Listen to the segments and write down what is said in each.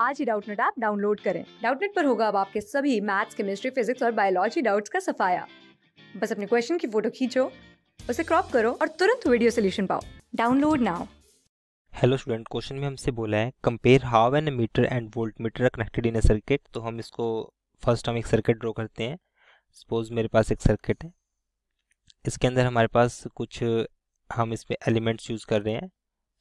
आज ही Doubtnut app download करें डाउटनेट पर होगा अब आपके सभी मैथ्स केमिस्ट्री फिजिक्स और बायोलॉजी डाउट्स का सफाया बस अपने क्वेश्चन की फोटो खींचो उसे क्रॉप करो और तुरंत वीडियो सोल्यूशन पाओ download now hello student question में हमसे बोला है compare how ammeter and voltmeter connected in a circuit तो हम इसको फर्स्ट हम एक सर्किट ड्रॉ करते हैं सपोज मेरे पास एक सर्किट है इसके अंदर हमारे पास कुछ हम इसमें एलिमेंट्स यूज़ कर रहे हैं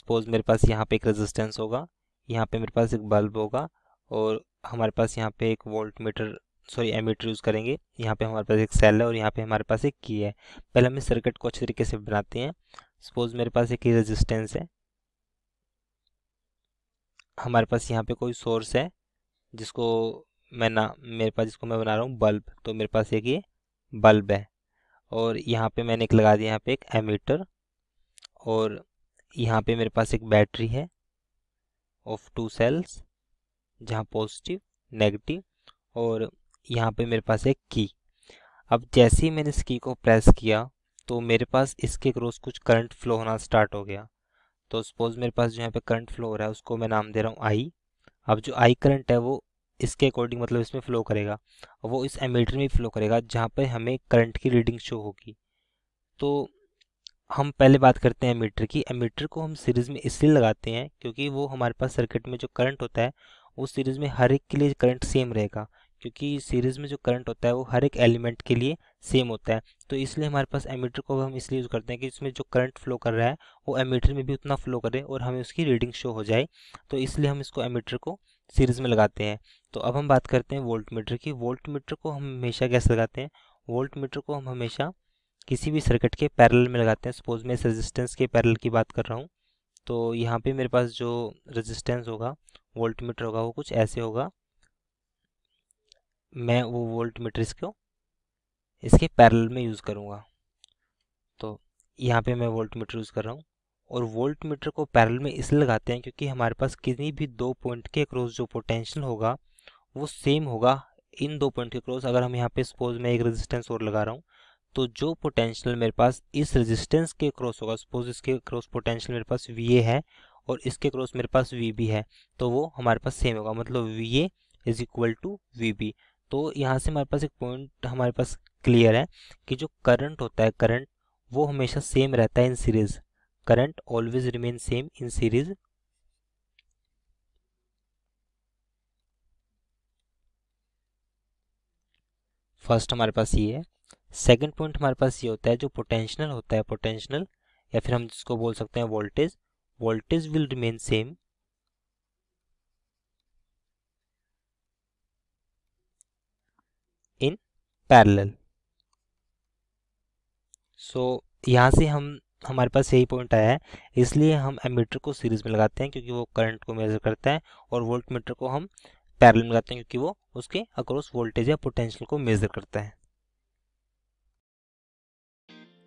सपोज मेरे पास यहाँ पे एक रेजिस्टेंस होगा यहाँ पे मेरे पास एक बल्ब होगा और हमारे पास यहाँ पे एक voltmeter sorry ammeter use करेंगे यहाँ पे हमारे पास एक सेल है और यहाँ पे हमारे पास एक की है पहले हम इस सर्किट को अच्छे तरीके से बनाते हैं सपोज मेरे पास एक रेजिस्टेंस है हमारे पास यहाँ पे कोई सोर्स है जिसको मैं ना मेरे पास जिसको मैं बना रहा हूँ बल्ब तो मेरे पास एक ये बल्ब है और यहाँ पे मैंने एक लगा दिया यहाँ पे एक एमीटर और यहाँ पे मेरे पास एक बैटरी है ऑफ टू सेल्स जहाँ पॉजिटिव नेगेटिव और यहाँ पे मेरे पास एक की अब जैसे ही मैंने इस की को प्रेस किया तो मेरे पास इसके क्रॉस कुछ करंट फ्लो होना स्टार्ट हो गया तो सपोज मेरे पास जो यहाँ पे करंट फ्लो हो रहा है उसको मैं नाम दे रहा हूँ आई अब जो आई करंट है वो इसके अकॉर्डिंग मतलब इसमें फ़्लो करेगा वो इस एमीटर में फ्लो करेगा जहाँ पर हमें करंट की रीडिंग शो होगी तो हम पहले बात करते हैं एमीटर की एमीटर को हम सीरीज़ में इसलिए लगाते हैं क्योंकि वो हमारे पास सर्किट में जो करंट होता है वो सीरीज़ में हर एक के लिए करंट सेम रहेगा क्योंकि सीरीज़ में जो करंट होता है वो हर एक एलिमेंट के लिए सेम होता है तो इसलिए हमारे पास एमीटर को हम इसलिए यूज़ करते हैं कि इसमें जो करंट फ्लो कर रहा है वो एमीटर में भी उतना फ्लो करे और हमें उसकी रीडिंग शो हो जाए तो इसलिए हम इसको एमीटर को सीरीज़ में लगाते हैं तो अब हम बात करते हैं वोल्ट मीटर की वोल्ट मीटर को हम हमेशा कैसे लगाते हैं वोल्ट मीटर को हम हमेशा किसी भी सर्किट के पैरल में लगाते हैं सपोज मैं इस रजिस्टेंस के पैरल की बात कर रहा हूँ तो यहाँ पे मेरे पास जो रजिस्टेंस होगा वोल्ट मीटर होगा वो कुछ ऐसे होगा मैं वो वोल्ट मीटर इसको इसके पैरल में यूज़ करूँगा तो यहाँ पे मैं वोल्ट मीटर यूज़ कर रहा हूँ और वोल्ट मीटर को पैरल में इसलिए लगाते हैं क्योंकि हमारे पास किसी भी दो पॉइंट के क्रॉस जो पोटेंशियल होगा वो सेम होगा इन दो पॉइंट के क्रॉस अगर हम यहाँ पे सपोज मैं एक रेजिस्टेंस और लगा रहा हूँ तो जो पोटेंशियल मेरे पास इस रेजिस्टेंस के क्रॉस होगा सपोज इसके क्रॉस पोटेंशियल मेरे पास वी है और इसके क्रॉस मेरे पास वी बी है तो वो हमारे पास सेम होगा मतलब V A is equal to V B तो यहाँ से हमारे पास एक पॉइंट हमारे पास क्लियर है कि जो करंट होता है करंट वो हमेशा सेम रहता है in series current always remain same in series first हमारे पास ये है सेकंड पॉइंट हमारे पास ये होता है जो पोटेंशियल होता है पोटेंशियल या फिर हम जिसको बोल सकते हैं voltage voltage will remain same in parallel so यहां से हम हमारे पास यही पॉइंट आया है इसलिए हम एमीटर को सीरीज में लगाते हैं क्योंकि वो करंट को मेजर करता है और वोल्ट मीटर को हम पैरल में लगाते हैं क्योंकि वो उसके अक्रॉस वोल्टेज या पोटेंशियल को मेजर करता है